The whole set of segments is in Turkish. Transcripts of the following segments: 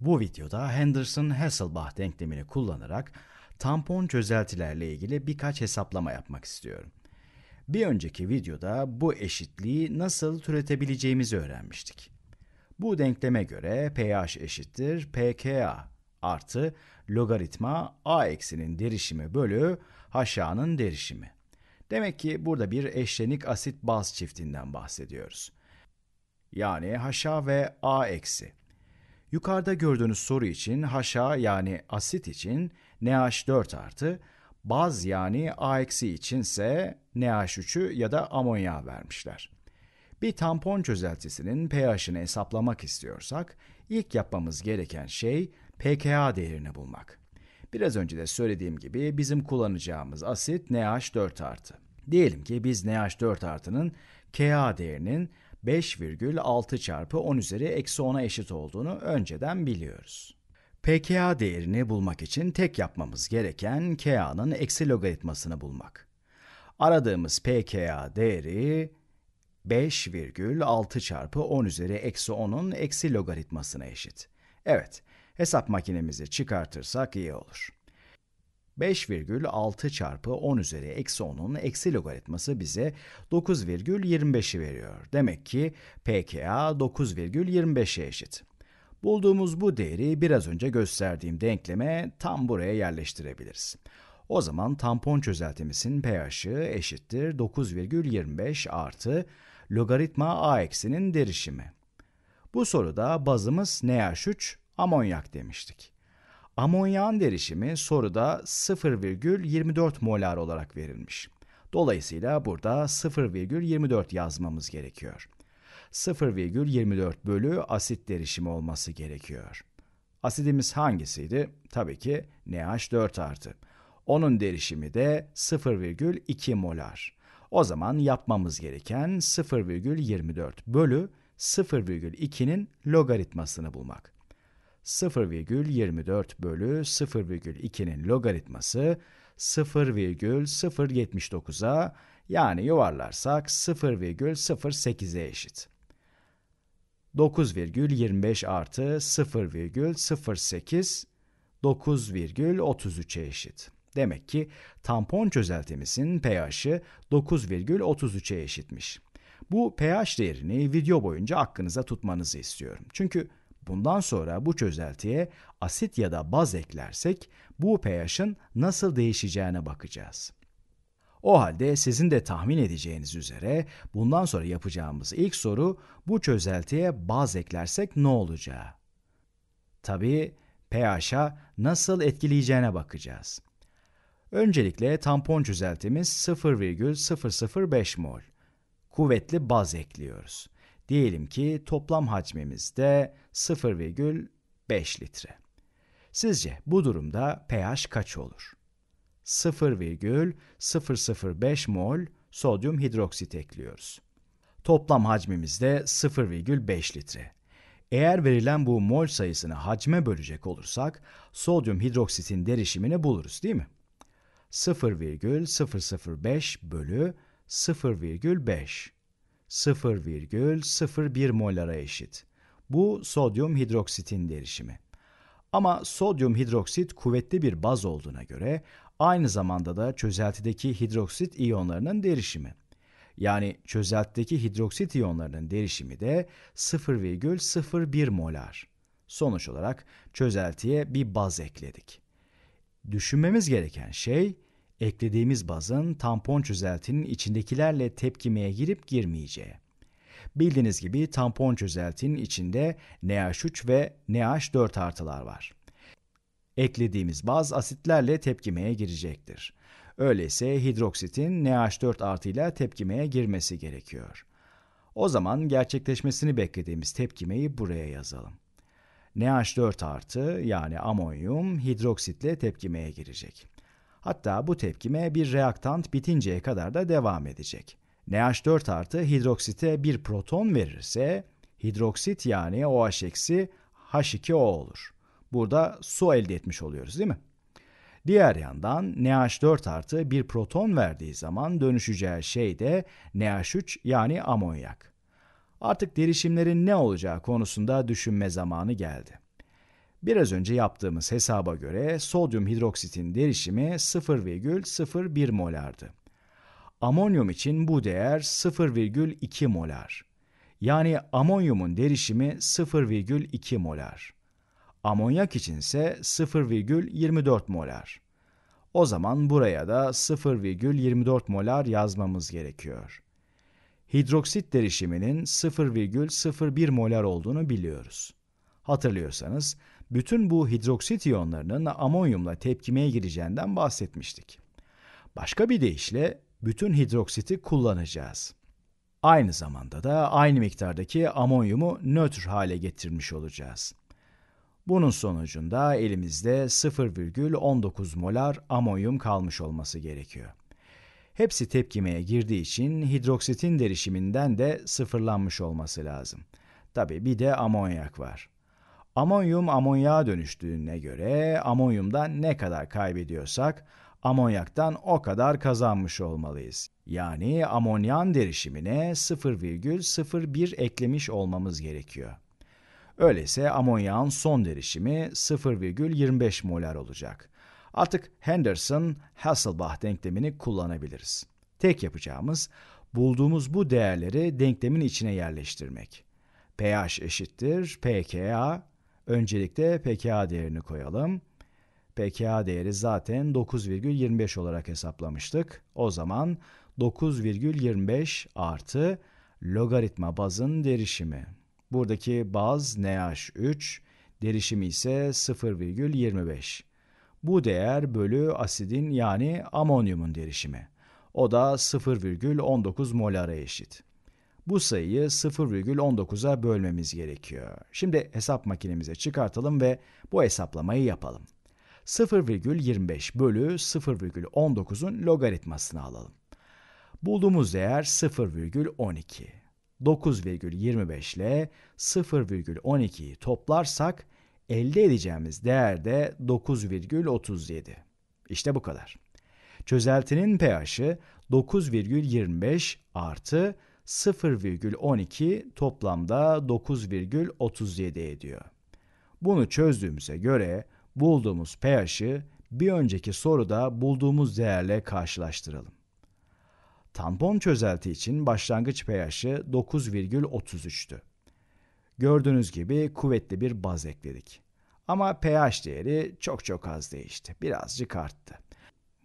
Bu videoda Henderson-Hasselbalch denklemini kullanarak tampon çözeltilerle ilgili birkaç hesaplama yapmak istiyorum. Bir önceki videoda bu eşitliği nasıl türetebileceğimizi öğrenmiştik. Bu denkleme göre pH eşittir pKa artı logaritma a eksinin derişimi bölü haşa'nın derişimi. Demek ki burada bir eşlenik asit baz çiftinden bahsediyoruz. Yani haşa ve a eksi. Yukarıda gördüğünüz soru için haşa yani asit için NH4 artı, baz yani A eksi içinse NH3'ü ya da amonya vermişler. Bir tampon çözeltisinin pH'ini hesaplamak istiyorsak ilk yapmamız gereken şey pKa değerini bulmak. Biraz önce de söylediğim gibi bizim kullanacağımız asit NH4 artı. Diyelim ki biz NH4 artının Ka değerinin 5,6 çarpı 10 üzeri eksi 10'a eşit olduğunu önceden biliyoruz. PKA değerini bulmak için tek yapmamız gereken KA'nın eksi logaritmasını bulmak. Aradığımız PKA değeri 5,6 çarpı 10 üzeri eksi 10'un eksi logaritmasına eşit. Evet, hesap makinemizi çıkartırsak iyi olur. 5,6 çarpı 10 üzeri eksi 10'un eksi logaritması bize 9,25'i veriyor. Demek ki pKa 9,25'e eşit. Bulduğumuz bu değeri biraz önce gösterdiğim denkleme tam buraya yerleştirebiliriz. O zaman tampon çözeltimizin pH'i eşittir 9,25 artı logaritma A eksinin derişimi. Bu soruda bazımız NH3 amonyak demiştik. Amonyağın derişimi soruda 0,24 molar olarak verilmiş. Dolayısıyla burada 0,24 yazmamız gerekiyor. 0,24 bölü asit derişimi olması gerekiyor. Asidimiz hangisiydi? Tabii ki NH4 artı. Onun derişimi de 0,2 molar. O zaman yapmamız gereken 0,24 bölü 0,2'nin logaritmasını bulmak. 0,24 bölü 0,2'nin logaritması 0,079'a yani yuvarlarsak 0,08'e eşit. 9,25 artı 0,08 9,33'e eşit. Demek ki tampon çözeltimizin pH'i 9,33'e eşitmiş. Bu pH değerini video boyunca aklınıza tutmanızı istiyorum. Çünkü Bundan sonra bu çözeltiye asit ya da baz eklersek bu pH'ın nasıl değişeceğine bakacağız. O halde sizin de tahmin edeceğiniz üzere bundan sonra yapacağımız ilk soru bu çözeltiye baz eklersek ne olacağı. Tabii pH'a nasıl etkileyeceğine bakacağız. Öncelikle tampon çözeltimiz 0,005 mol. Kuvvetli baz ekliyoruz. Diyelim ki toplam hacmimiz de 0,5 litre. Sizce bu durumda pH kaç olur? 0,005 mol sodyum hidroksit ekliyoruz. Toplam hacmimiz de 0,5 litre. Eğer verilen bu mol sayısını hacme bölecek olursak sodyum hidroksitin derişimini buluruz değil mi? 0,005 bölü 0,5 0,01 molara eşit. Bu sodyum hidroksitin derişimi. Ama sodyum hidroksit kuvvetli bir baz olduğuna göre aynı zamanda da çözeltideki hidroksit iyonlarının derişimi. Yani çözeltideki hidroksit iyonlarının derişimi de 0,01 molar. Sonuç olarak çözeltiye bir baz ekledik. Düşünmemiz gereken şey Eklediğimiz bazın tampon çözeltinin içindekilerle tepkimeye girip girmeyeceği. Bildiğiniz gibi tampon çözeltinin içinde NH3 ve NH4 artılar var. Eklediğimiz baz asitlerle tepkimeye girecektir. Öyleyse hidroksitin NH4 artıyla tepkimeye girmesi gerekiyor. O zaman gerçekleşmesini beklediğimiz tepkimeyi buraya yazalım. NH4 artı yani amonyum hidroksitle tepkimeye girecek. Hatta bu tepkime bir reaktant bitinceye kadar da devam edecek. NH4 artı hidroksite bir proton verirse hidroksit yani OH eksi H2O olur. Burada su elde etmiş oluyoruz değil mi? Diğer yandan NH4 artı bir proton verdiği zaman dönüşeceği şey de NH3 yani amonyak. Artık derişimlerin ne olacağı konusunda düşünme zamanı geldi. Biraz önce yaptığımız hesaba göre sodyum hidroksitin derişimi 0,01 molardı. Amonyum için bu değer 0,2 molar. Yani amonyumun derişimi 0,2 molar. Amonyak için ise 0,24 molar. O zaman buraya da 0,24 molar yazmamız gerekiyor. Hidroksit derişiminin 0,01 molar olduğunu biliyoruz. Hatırlıyorsanız bütün bu hidroksit iyonlarının amonyumla tepkimeye gireceğinden bahsetmiştik. Başka bir deyişle bütün hidroksiti kullanacağız. Aynı zamanda da aynı miktardaki amonyumu nötr hale getirmiş olacağız. Bunun sonucunda elimizde 0,19 molar amonyum kalmış olması gerekiyor. Hepsi tepkimeye girdiği için hidroksitin derişiminden de sıfırlanmış olması lazım. Tabi bir de amonyak var. Amonyum amonyağa dönüştüğüne göre amonyumdan ne kadar kaybediyorsak amonyaktan o kadar kazanmış olmalıyız. Yani amonyan derişimine 0,01 eklemiş olmamız gerekiyor. Öyleyse amonyağın son derişimi 0,25 molar olacak. Artık Henderson-Hasselbalch denklemini kullanabiliriz. Tek yapacağımız bulduğumuz bu değerleri denklemin içine yerleştirmek. pH eşittir pKa Öncelikle pKa değerini koyalım. pKa değeri zaten 9,25 olarak hesaplamıştık. O zaman 9,25 artı logaritma bazın derişimi. Buradaki baz NH3, derişimi ise 0,25. Bu değer bölü asidin yani amonyumun derişimi. O da 0,19 molara eşit. Bu sayıyı 0,19'a bölmemiz gerekiyor. Şimdi hesap makinemize çıkartalım ve bu hesaplamayı yapalım. 0,25 bölü 0,19'un logaritmasını alalım. Bulduğumuz değer 0,12. 9,25 ile 0,12'yi toplarsak elde edeceğimiz değer de 9,37. İşte bu kadar. Çözeltinin pH'i 9,25 artı 0,12 toplamda 9,37 ediyor. Bunu çözdüğümüze göre bulduğumuz pH'i bir önceki soruda bulduğumuz değerle karşılaştıralım. Tampon çözelti için başlangıç pH'i 9,33'tü. Gördüğünüz gibi kuvvetli bir baz ekledik. Ama pH değeri çok çok az değişti. Birazcık arttı.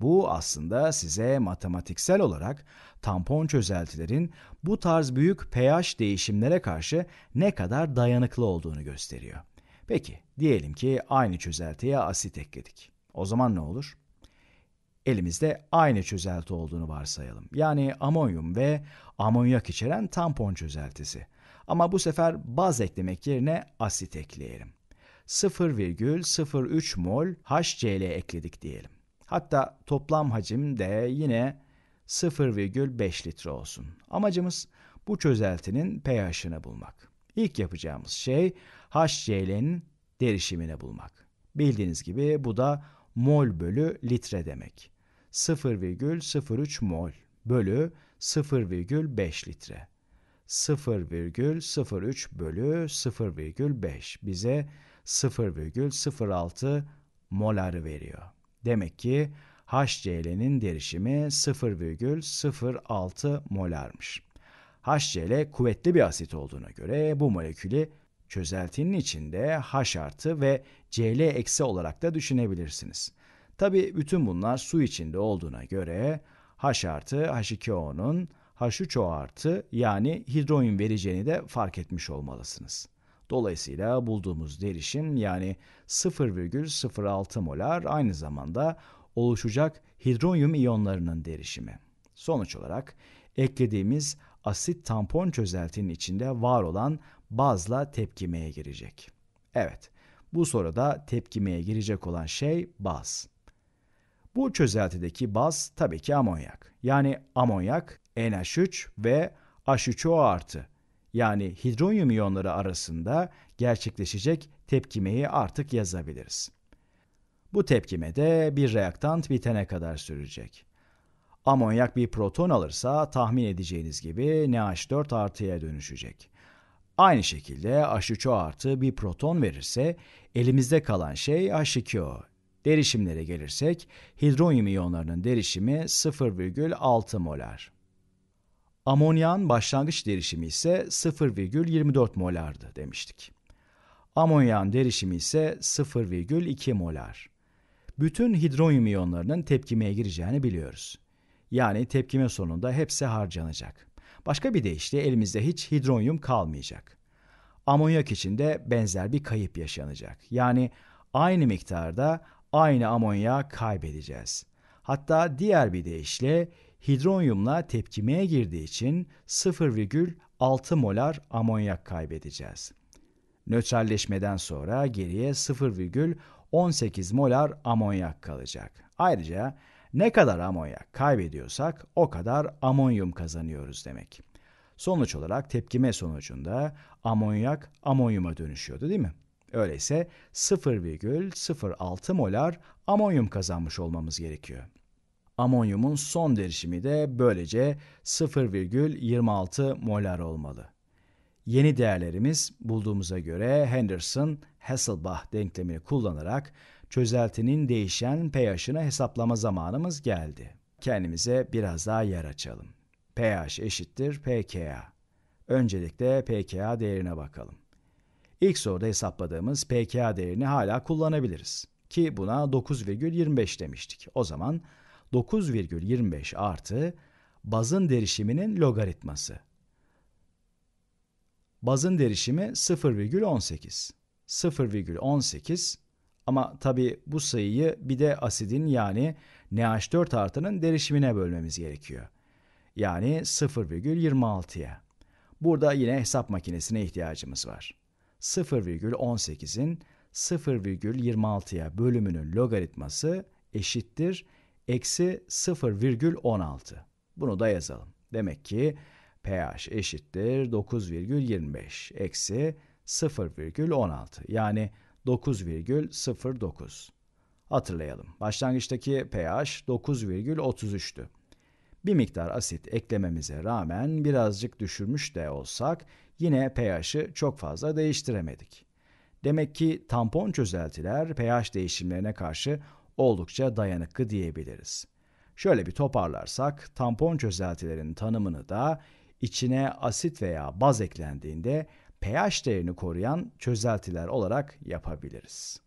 Bu aslında size matematiksel olarak tampon çözeltilerin bu tarz büyük pH değişimlere karşı ne kadar dayanıklı olduğunu gösteriyor. Peki diyelim ki aynı çözeltiye asit ekledik. O zaman ne olur? Elimizde aynı çözelti olduğunu varsayalım. Yani amonyum ve amonyak içeren tampon çözeltisi. Ama bu sefer baz eklemek yerine asit ekleyelim. 0,03 mol HCl ekledik diyelim. Hatta toplam hacim de yine 0,5 litre olsun. Amacımız bu çözeltinin pH'ını bulmak. İlk yapacağımız şey HCl'nin derişimini bulmak. Bildiğiniz gibi bu da mol bölü litre demek. 0,03 mol bölü 0,5 litre. 0,03 bölü 0,5 bize 0,06 molar veriyor. Demek ki HCl'nin derişimi 0,06 molarmış. HCl kuvvetli bir asit olduğuna göre bu molekülü çözeltinin içinde H artı ve Cl eksi olarak da düşünebilirsiniz. Tabi bütün bunlar su içinde olduğuna göre H artı H2O'nun H3O artı yani hidrojen vereceğini de fark etmiş olmalısınız. Dolayısıyla bulduğumuz derişim yani 0,06 molar aynı zamanda oluşacak hidronyum iyonlarının derişimi. Sonuç olarak eklediğimiz asit tampon çözeltinin içinde var olan bazla tepkimeye girecek. Evet, bu soruda tepkimeye girecek olan şey baz. Bu çözeltideki baz tabii ki amonyak. Yani amonyak NH3 ve H3O artı yani hidronyum iyonları arasında gerçekleşecek tepkimeyi artık yazabiliriz. Bu tepkime de bir reaktant bitene kadar sürecek. Amonyak bir proton alırsa tahmin edeceğiniz gibi NH4 artıya dönüşecek. Aynı şekilde H3O artı bir proton verirse elimizde kalan şey H2O. Derişimlere gelirsek hidronyum iyonlarının derişimi 0,6 molar. Amonyağın başlangıç derişimi ise 0,24 molardı demiştik. Amonyağın derişimi ise 0,2 molar. Bütün hidronyum iyonlarının tepkimeye gireceğini biliyoruz. Yani tepkime sonunda hepsi harcanacak. Başka bir deyişle elimizde hiç hidronyum kalmayacak. Amonyak için de benzer bir kayıp yaşanacak. Yani aynı miktarda aynı amonya kaybedeceğiz. Hatta diğer bir deyişle hidronyumla tepkimeye girdiği için 0,6 molar amonyak kaybedeceğiz. Nötralleşmeden sonra geriye 0,18 molar amonyak kalacak. Ayrıca ne kadar amonyak kaybediyorsak o kadar amonyum kazanıyoruz demek. Sonuç olarak tepkime sonucunda amonyak amonyuma dönüşüyordu değil mi? Öyleyse 0,06 molar amonyum kazanmış olmamız gerekiyor. Amonyumun son derişimi de böylece 0,26 molar olmalı. Yeni değerlerimiz bulduğumuza göre Henderson-Hasselbalch denklemini kullanarak çözeltinin değişen pH'ını hesaplama zamanımız geldi. Kendimize biraz daha yer açalım. pH eşittir pKa. Öncelikle pKa değerine bakalım. İlk soruda hesapladığımız pKa değerini hala kullanabiliriz. Ki buna 9,25 demiştik. O zaman 9,25 artı bazın derişiminin logaritması. Bazın derişimi 0,18. 0,18 ama tabi bu sayıyı bir de asidin yani NH4 artının derişimine bölmemiz gerekiyor. Yani 0,26'ya. Burada yine hesap makinesine ihtiyacımız var. 0,18'in 0,26'ya bölümünün logaritması eşittir eksi 0,16. Bunu da yazalım. Demek ki pH eşittir 9,25 eksi 0,16 yani 9,09. Hatırlayalım. Başlangıçtaki pH 9,33'tü. Bir miktar asit eklememize rağmen birazcık düşürmüş de olsak yine pH'i çok fazla değiştiremedik. Demek ki tampon çözeltiler pH değişimlerine karşı oldukça dayanıklı diyebiliriz. Şöyle bir toparlarsak tampon çözeltilerin tanımını da içine asit veya baz eklendiğinde pH değerini koruyan çözeltiler olarak yapabiliriz.